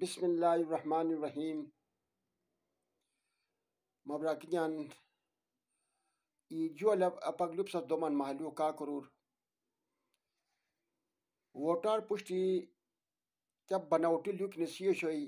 بسم اللہ الرحمن الرحیم مبرکیان ای جو لب اپک لبس دومن محلو کا کرور ووٹار پشتی تب بناوٹی لوک نسیہ شوئی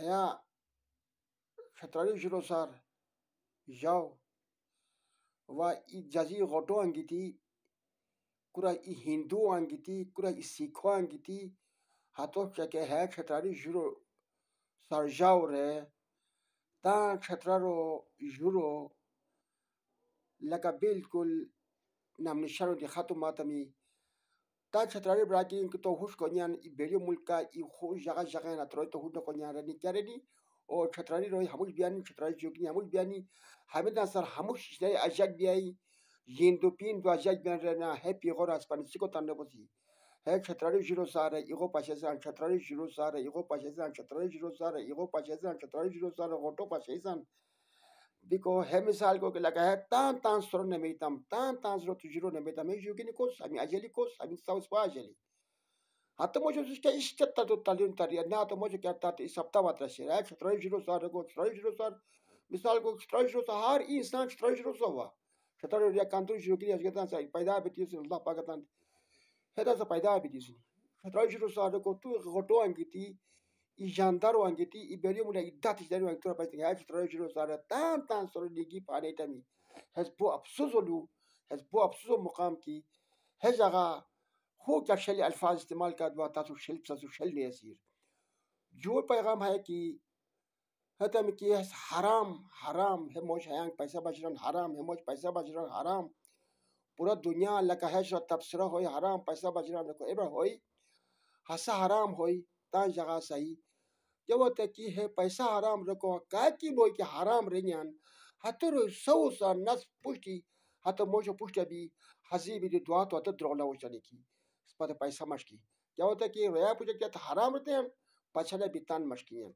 آیا فترالی جلو سار جاو و ای جزی غوٹو انگیتی کورا ای ہندو انگیتی کورا ای سیکھو انگیتی hatopçeke her çetrarı juro sarjaure ta çetraro juro laka bilkul namni şaro di hatu matami ta çetrarı braki inki to huş konyan iberi mulka i ho jaga jaga na troy to hudo konyan rani keredi o çetrarı roy hamuş biyani çetrarı jogni hamuş biyani hamedan sar hamuş işte ajak biyayi yendopin do ajak biyan rena hep yegor aspanisi ko tanne bosi ہے شتراش جرو سارے جرو سارے سارے hedefte payda bidizini. Hedrajı Rusarı kotu gotu angiti ijandaru angiti iberiyo mula iddat işleri angiti tura payda hayat hedrajı Rusarı tam tam soru ligi pane tami. Hez bu absuz olu hez bu absuz mukam ki hez aga خو کیا شل الفاظ استعمال کا دوا تاسو شل تاسو شل نه اسیر جو پیغام ہے کہ ہتا میں کہ حرام حرام ہے موش حیان پیسہ بچرن حرام ہے موش پیسہ بچرن حرام پورا دنیا اللہ کا حیش و تبصرہ ہوئی حرام پیسہ بچنا نکو ایبر ہوئی حسا حرام ہوئی تان جگہ صحیح جو وہ تکی ہے پیسہ حرام رکو کہا کی بوئی کہ حرام رنیان ہتر سو سا نس پوشتی ہتر موش پشت بھی حضی بھی دعا تو ہتر درولا ہو جانے کی اس پر پیسہ مشکی جو وہ تکی ریا پوچھا کیا حرام رتے ہیں پچھلے بھی تان مشکی ہیں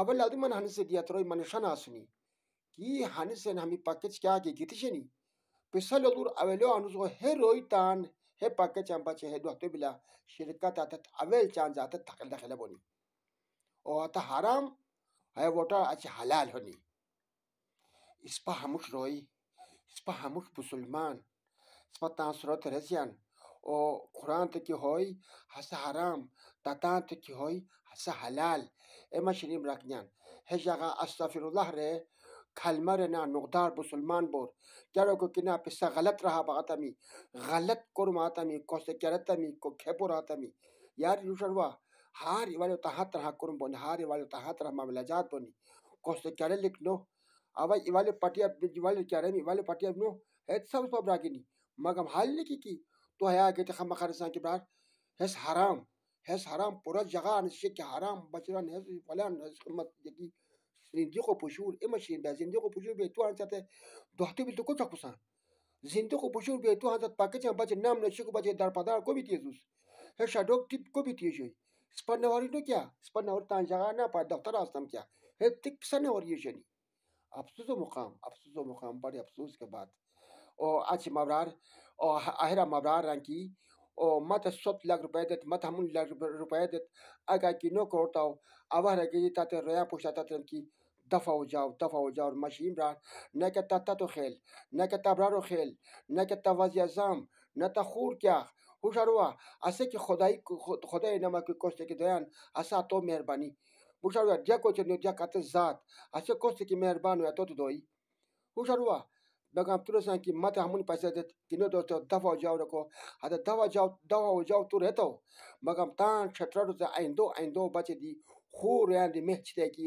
اول آدمان ہنسے دیا تروی منشان آسنی کی ہنسے ہمیں پاکچ کیا آگے گیتی شنی писали лур авелио анузго херой тан хе пакка чанпа чехе дуахто била ширкат ата авел чан за ата такилда хела бони о ата харам хай вота ачи халал хони испа хамуш рой испа хамуш бусулман испа тан суро тересиян о куран таки хой хаса харам татан таки хой хаса халал эма шиним ракнян хе жага астафируллах ре کھلمر نا نقدار بسلمان بور چڑو کو کنا پسا غلط رہا بات امی غلط کرم آتمی کو سے چرت کو کھیپو رات امی یار روشروا ہاری والو تحت رہا کرم بونی ہاری والو تحت رہا مامل جات بونی کو سے چڑے لکھ نو اوا ایوالو پٹیا ایوالو چڑے می ایوالو پٹیا نو ہیت سب سب راگی نی مگم حال لکی کی تو ہے آگے تخم مخارسان کی بار ہس حرام ہس حرام پورا جگہ آنسی کی حرام بچران ہیس فلان ہس خدمت جگی زندگی پشور اما شیندا زندگی پشور به تو هنچته دوختی بی تو کجا کسان زندگی پشور به تو هنچت ہاں پاکت چه بچه نام نشی کو بچه در پدر کو بی تیزوس هر tip تیپ کو بی تیزوی سپن نواری تو کیا سپن نوار تان جگه نه پای دکتر آستم کیا هر تیپ سن نواری یشنی افسوس و مقام افسوس و مقام بڑی افسوس کے بعد او اچ مبرار او اہرہ مبرار رنگ کی او مت سب لگ روپے دیت مت ہمون لگ روپے دیت اگا کی نو کرتا ہو اوہ رہ گئی تاتے ریا پوچھتا تاتے کی tafavacağım, tafavacağım, maşiyim ra, ne ke ta tato khel, ne ke ta braro khel, ne ke ta vaziyazam, ne ta khur kya, huşarua, ase ki khodai, khodai nama ki koste ki dayan, ase ato mehrbani, huşarua, diya koçer ne diya katı zat, ase koste ki mehrban ve totu doyi, huşarua, بگم تو رسن که مت همون پیسه دت کینو دوست دفع جاو رکو هدا دفع جاو دفع جاو تو رهتو مگم تان چتر رو ایندو ایندو بچه دی خور یعنی مه چیده کی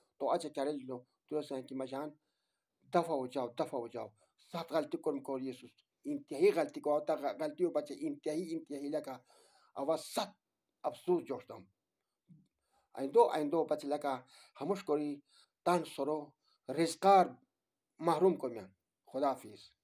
تو اچھا چیلنج و تو که مشان دفع ہو جاؤ دفع ہو جاؤ سات غلطی کرم کور یسوس انتہائی غلطی کو آتا غلطی ہو بچے انتہائی انتہائی لگا اوا افسوس جوشتا ایندو آئندو آئندو بچے لگا ہمش کوری تان سرو رزقار محروم کو خدا حافظ